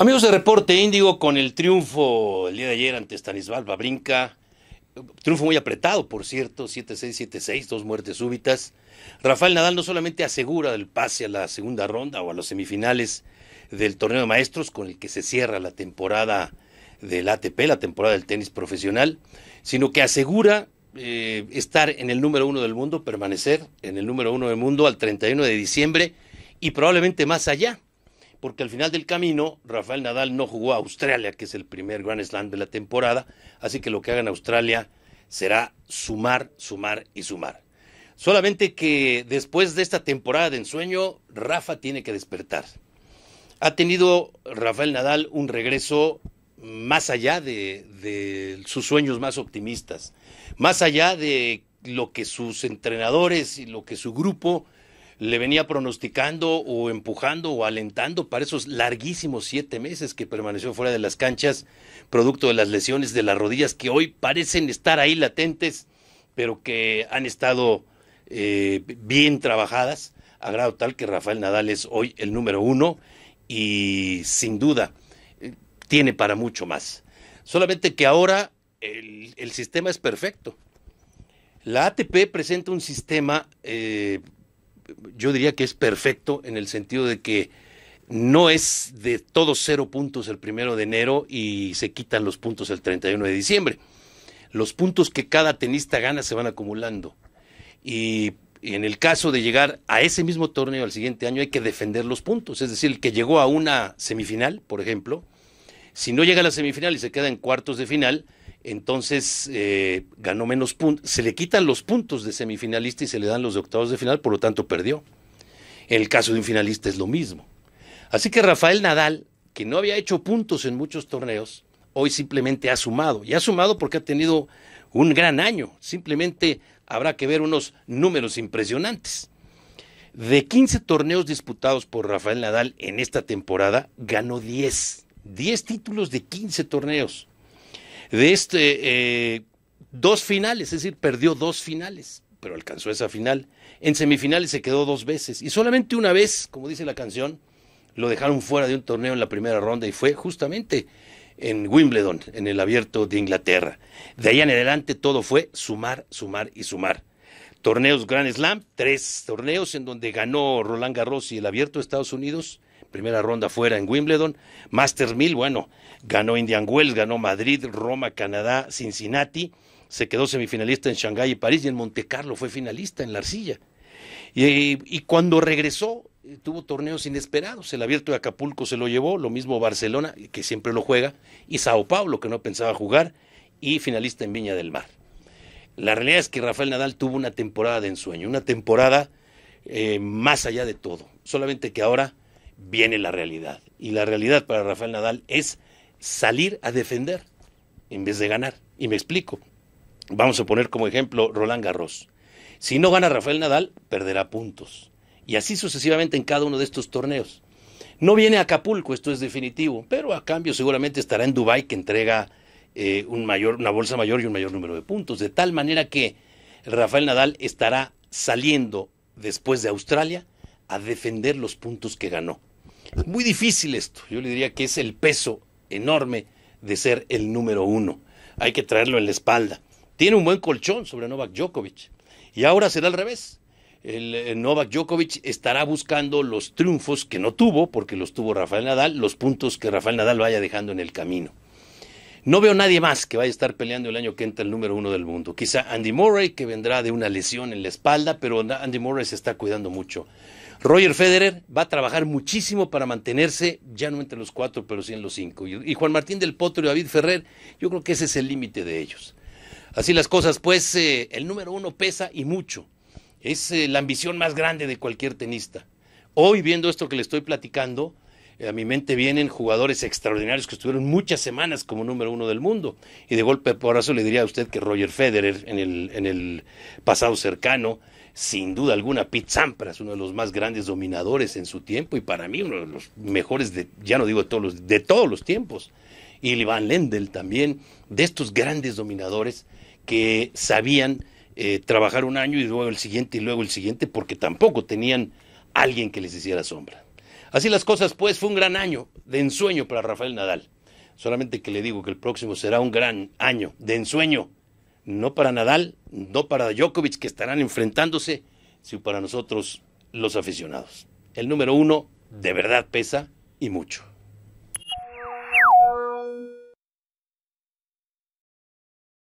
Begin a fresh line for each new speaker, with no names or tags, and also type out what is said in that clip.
Amigos de Reporte Índigo, con el triunfo el día de ayer ante Stanisbal Babrinca, triunfo muy apretado, por cierto, 7-6-7-6, dos muertes súbitas. Rafael Nadal no solamente asegura el pase a la segunda ronda o a los semifinales del torneo de maestros con el que se cierra la temporada del ATP, la temporada del tenis profesional, sino que asegura eh, estar en el número uno del mundo, permanecer en el número uno del mundo al 31 de diciembre y probablemente más allá porque al final del camino Rafael Nadal no jugó a Australia, que es el primer Grand Slam de la temporada, así que lo que haga en Australia será sumar, sumar y sumar. Solamente que después de esta temporada de ensueño, Rafa tiene que despertar. Ha tenido Rafael Nadal un regreso más allá de, de sus sueños más optimistas, más allá de lo que sus entrenadores y lo que su grupo le venía pronosticando o empujando o alentando para esos larguísimos siete meses que permaneció fuera de las canchas, producto de las lesiones de las rodillas que hoy parecen estar ahí latentes, pero que han estado eh, bien trabajadas, a grado tal que Rafael Nadal es hoy el número uno y sin duda tiene para mucho más. Solamente que ahora el, sistema es perfecto. La ATP presenta un sistema eh, yo diría que es perfecto en el sentido de que no es de todos cero puntos el primero de enero y se quitan los puntos el 31 de diciembre. Los puntos que cada tenista gana se van acumulando. Y en el caso de llegar a ese mismo torneo al siguiente año hay que defender los puntos. Es decir, el que llegó a una semifinal, por ejemplo, si no llega a la semifinal y se queda en cuartos de final, entonces eh, ganó menos puntos, se le quitan los puntos de semifinalista y se le dan los de octavos de final, por lo tanto perdió. En el caso de un finalista es lo mismo. Así que Rafael Nadal, que no había hecho puntos en muchos torneos, hoy simplemente ha sumado. Y ha sumado porque ha tenido un gran año. Simplemente habrá que ver unos números impresionantes. De 15 torneos disputados por Rafael Nadal en esta temporada, ganó 10. 10 títulos de 15 torneos de este eh, dos finales, es decir, perdió dos finales, pero alcanzó esa final. En semifinales se quedó dos veces y solamente una vez, como dice la canción, lo dejaron fuera de un torneo en la primera ronda y fue justamente en Wimbledon, en el abierto de Inglaterra. De ahí en adelante todo fue sumar, sumar y sumar. Torneos Grand Slam, tres torneos en donde ganó Roland Garros y el abierto de Estados Unidos, primera ronda fuera en Wimbledon. Master 1000, bueno, ganó Indian Wells, ganó Madrid, Roma, Canadá, Cincinnati. Se quedó semifinalista en Shanghái y París y en Monte Carlo fue finalista en la arcilla. Y, cuando regresó, eh, tuvo torneos inesperados. El abierto de Acapulco se lo llevó, lo mismo Barcelona, que siempre lo juega, y Sao Paulo, que no pensaba jugar, y finalista en Viña del Mar. La realidad es que Rafael Nadal tuvo una temporada de ensueño, una temporada eh, más allá de todo. Solamente que ahora viene la realidad. Y la realidad para Rafael Nadal es salir a defender en vez de ganar. Y me explico. Vamos a poner como ejemplo Roland Garros. Si no gana Rafael Nadal, perderá puntos. Y así sucesivamente en cada uno de estos torneos. No viene a Acapulco, esto es definitivo, pero a cambio seguramente estará en Dubái que entrega eh, un mayor, una bolsa mayor y un mayor número de puntos. De tal manera que Rafael Nadal estará saliendo después de Australia a defender los puntos que ganó muy difícil esto. Yo le diría que es el peso enorme de ser el número uno. Hay que traerlo en la espalda. Tiene un buen colchón sobre Novak Djokovic. Y ahora será al revés. el eh, Novak Djokovic estará buscando los triunfos que no tuvo, porque los tuvo Rafael Nadal, los puntos que Rafael Nadal vaya dejando en el camino. No veo nadie más que vaya a estar peleando el año que entra el número uno del mundo. Quizá Andy Murray, que vendrá de una lesión en la espalda, pero Andy Murray se está cuidando mucho. Roger Federer va a trabajar muchísimo para mantenerse, ya no entre los cuatro, pero sí en los cinco. Y, Juan Martín del Potro y David Ferrer, yo creo que ese es el límite de ellos. Así las cosas, pues eh, el número uno pesa y mucho. Es eh, la ambición más grande de cualquier tenista. Hoy, viendo esto que le estoy platicando, eh, a mi mente vienen jugadores extraordinarios que estuvieron muchas semanas como número uno del mundo. Y de golpe por eso le diría a usted que Roger Federer en el, en el pasado cercano, sin duda alguna, Pete Sampras, uno de los más grandes dominadores en su tiempo y para mí uno de los mejores de, ya no digo de todos los, de todos los tiempos. Y Iván Lendl también, de estos grandes dominadores que sabían eh, trabajar un año y luego el siguiente y luego el siguiente porque tampoco tenían alguien que les hiciera sombra. Así las cosas, pues, fue un gran año de ensueño para Rafael Nadal. Solamente que le digo que el próximo será un gran año de ensueño. No para Nadal, no para Djokovic, que estarán enfrentándose, sino para nosotros, los aficionados. El número uno de verdad pesa y mucho.